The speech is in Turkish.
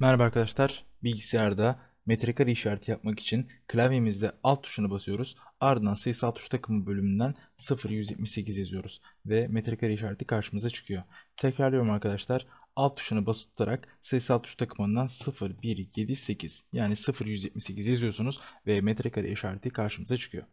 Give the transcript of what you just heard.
Merhaba arkadaşlar. Bilgisayarda metrekare işareti yapmak için klavyemizde alt tuşuna basıyoruz. Ardından sayısal tuş takımı bölümünden 0178 yazıyoruz ve metrekare işareti karşımıza çıkıyor. Tekrarlıyorum arkadaşlar. Alt tuşuna basıp tutarak sayısal tuş takımından 0178 yani 0178 yazıyorsunuz ve metrekare işareti karşımıza çıkıyor.